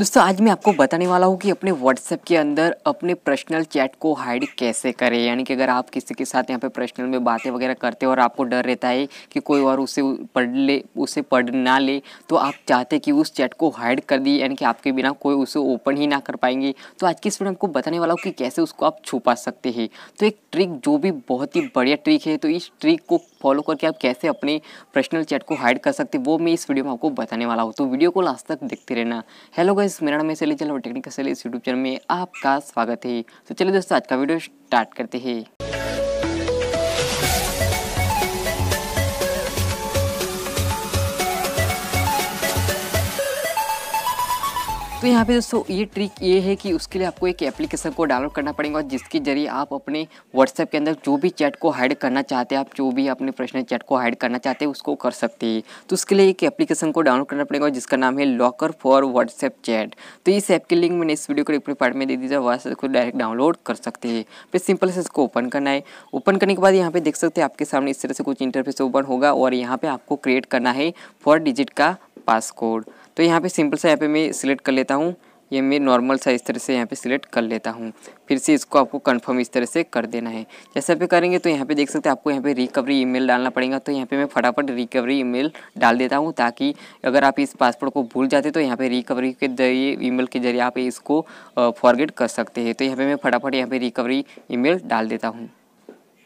दोस्तों आज मैं आपको बताने वाला हूँ कि अपने WhatsApp के अंदर अपने पर्सनल चैट को हाइड कैसे करें यानी कि अगर आप किसी के साथ यहाँ पे पर्सनल में बातें वगैरह करते हो और आपको डर रहता है कि कोई और उसे पढ़ ले उसे पढ़ ना ले तो आप चाहते कि उस चैट को हाइड कर दिए यानी कि आपके बिना कोई उसे ओपन ही ना कर पाएंगे तो आज की इस वीडियो आपको बताने वाला हूँ कि कैसे उसको आप छुपा सकते हैं तो एक ट्रिक जो भी बहुत ही बढ़िया ट्रिक है तो इस ट्रिक को फॉलो करके आप कैसे अपने पर्सनल चैट को हाइड कर सकते वो मैं इस वीडियो में आपको बताने वाला हूँ तो वीडियो को लास्ट तक देखते रहना हेलो गाइज गाइस मेरा नाम है शैली और टेक्निकल शैली यूट्यूब चैनल में आपका स्वागत है तो चलिए दोस्तों आज का वीडियो स्टार्ट करते हैं तो यहाँ पे दोस्तों ये ट्रिक ये है कि उसके लिए आपको एक एप्लीकेशन को डाउनलोड करना पड़ेगा जिसके जरिए आप अपने व्हाट्सएप के अंदर जो भी चैट को हाइड करना चाहते हैं आप जो भी अपने पर्सनल चैट को हाइड करना चाहते हैं उसको कर सकते हैं तो उसके लिए एक एप्लीकेशन को डाउनलोड करना पड़ेगा जिसका नाम है लॉकर फॉर व्हाट्सएप चैट तो इस ऐप की लिंक मैंने इस वीडियो को रिप्ले पार्ट में दे दीजिए व्हाट्सएप को डायरेक्ट डाउनलोड कर सकते हैं फिर सिंपल से इसको ओपन करना है ओपन करने के बाद यहाँ पे देख सकते हैं आपके सामने इस तरह से कुछ इंटरफेस ओपन होगा और यहाँ पर आपको क्रिएट करना है फोर डिजिट का पासकोड तो यहाँ पे सिंपल सा यहाँ पे मैं सिलेक्ट कर लेता हूँ ये मैं नॉर्मल सा इस तरह से यहाँ पे सिलेक्ट कर लेता हूँ फिर से इसको आपको कंफर्म इस तरह से कर देना है जैसे आप करेंगे तो यहाँ पे देख सकते हैं आपको यहाँ पे रिकवरी ईमेल डालना पड़ेगा तो यहाँ पे मैं फटाफट रिकवरी ईमेल डाल देता हूँ ताकि अगर आप इस पासपोर्ट को भूल जाते तो यहाँ पर रिकवरी के जरिए ई के जरिए आप इसको फॉरगेट कर सकते हैं तो यहाँ पर मैं फटाफट यहाँ पर रिकवरी ई डाल देता हूँ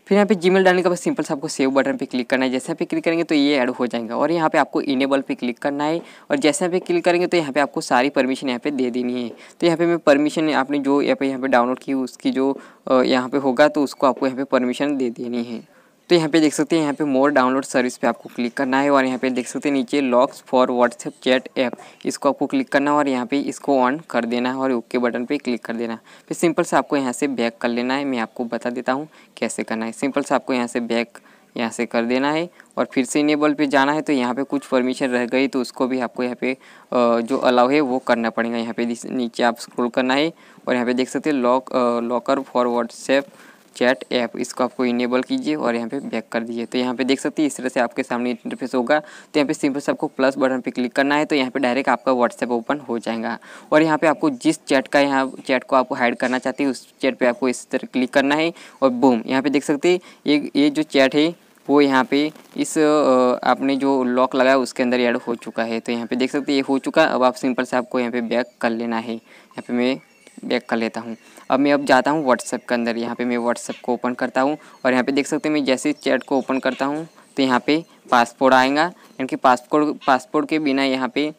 फिर यहाँ पे जीमेल डालने के बाद सिंपल से आपको सेव बटन पे क्लिक करना है जैसे पे क्लिक करेंगे तो ये ऐड हो जाएगा और यहाँ पे आपको इनेबल पे क्लिक करना है और जैसे पे क्लिक करेंगे तो यहाँ पे आपको सारी परमिशन यहाँ पे दे देनी है तो यहाँ पे मैं परमिशन आपने जो यहाँ पे यहाँ पे डाउनलोड की उसकी जो यहाँ पे होगा तो उसको आपको यहाँ पे परमिशन दे देनी है तो यहाँ पे देख सकते हैं यहाँ पे मोर डाउनलोड सर्विस पे आपको क्लिक करना है और यहाँ पे देख सकते हैं नीचे locks for WhatsApp chat app इसको आपको क्लिक करना है और यहाँ पे इसको ऑन कर देना है और ओके बटन पे क्लिक कर देना है फिर सिंपल से आपको यहाँ से बैक कर लेना है मैं आपको बता देता हूँ कैसे करना है सिंपल से आपको यहाँ से बैक यहाँ से कर देना है और फिर से इनेबल पे जाना है तो यहाँ पे कुछ परमिशन रह गई तो उसको भी आपको यहाँ पे जो अलाउ है वो करना पड़ेगा यहाँ पे नीचे आप स्क्रॉल करना है और यहाँ पे देख सकते हैं lock locker for WhatsApp chat app इसको आपको इनेबल कीजिए और यहाँ पे बैक कर दीजिए तो यहाँ पे देख सकते हैं इस तरह से आपके सामने इंटरफेस होगा तो यहाँ पे सिंपल से आपको प्लस बटन पे क्लिक करना है तो यहाँ पे डायरेक्ट आपका व्हाट्सएप ओपन हो जाएगा और यहाँ पे आपको जिस चैट का यहाँ चैट को आपको हाइड करना चाहते हैं उस चैट पर आपको इस तरह क्लिक करना है और बूम यहाँ पर देख सकते ये ये जो चैट है वो यहाँ पे इस आपने जो लॉक लगाया उसके अंदर ऐड हो चुका है तो यहाँ पे देख सकते हैं ये हो चुका अब आप सिंपल से आपको यहाँ पे बैक कर लेना है यहाँ पे मैं बैक कर लेता हूँ अब मैं अब जाता हूँ व्हाट्सएप के अंदर यहाँ पे मैं व्हाट्सएप को ओपन करता हूँ और यहाँ पे देख सकते हैं मैं जैसे चैट को ओपन करता हूँ तो यहाँ पे पासपोर्ट आएगा यानी कि पासपोर्ट पासपोर्ट के बिना यहाँ पे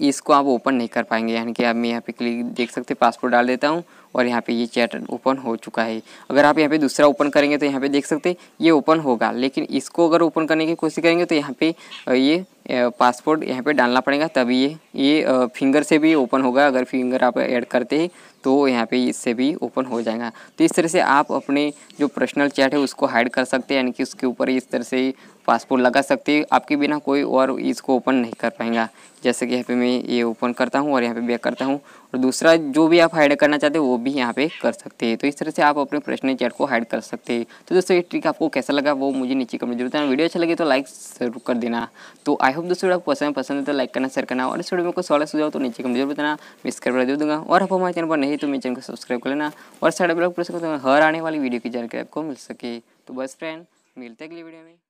इसको आप ओपन नहीं कर पाएंगे यानी कि आप मैं यहाँ पे क्लिक देख सकते हैं पासपोर्ट डाल देता हूँ और यहाँ पे ये चैट ओपन हो चुका है अगर आप यहाँ पे दूसरा ओपन करेंगे तो यहाँ पे देख सकते ये ओपन होगा लेकिन इसको अगर ओपन करने की कोशिश करेंगे तो यहाँ पे ये पासपोर्ट यहाँ पे डालना पड़ेगा तभी ये ये फिंगर से भी ओपन होगा अगर फिंगर आप ऐड करते हैं तो यहाँ पे इससे भी ओपन हो जाएगा तो इस तरह से आप अपने जो पर्सनल चैट है उसको हाइड कर सकते हैं यानी कि उसके ऊपर इस तरह से पासपोर्ट लगा सकते हैं आपके बिना कोई और इसको ओपन नहीं कर पाएगा जैसे कि यहाँ पे मैं ये ओपन करता हूँ और यहाँ पे बैक करता हूँ और दूसरा जो भी आप हाइड करना चाहते हो वो भी यहाँ पे कर सकते हैं तो इस तरह से आप अपने प्रश्न चैट को हाइड कर सकते हैं तो दोस्तों ये ट्रिक आपको कैसा लगा वो मुझे नीचे कमेंट जरूर देना वीडियो अच्छा लगे तो लाइक जरूर कर देना तो आई होप दोस्तों आपको पसंद पसंद है तो लाइक करना शेयर करना और इस वीडियो में कोई सवाल सुझाव तो नीचे कमेंट जरूर बताना मिस कर दे दूँगा और आप हमारे चैनल पर नहीं तो मेरे चैनल को सब्सक्राइब कर लेना और सारे ब्लॉग प्रेस कर तो हर आने वाली वीडियो की जानकारी आपको मिल सके तो बस फ्रेंड मिलते अगली वीडियो में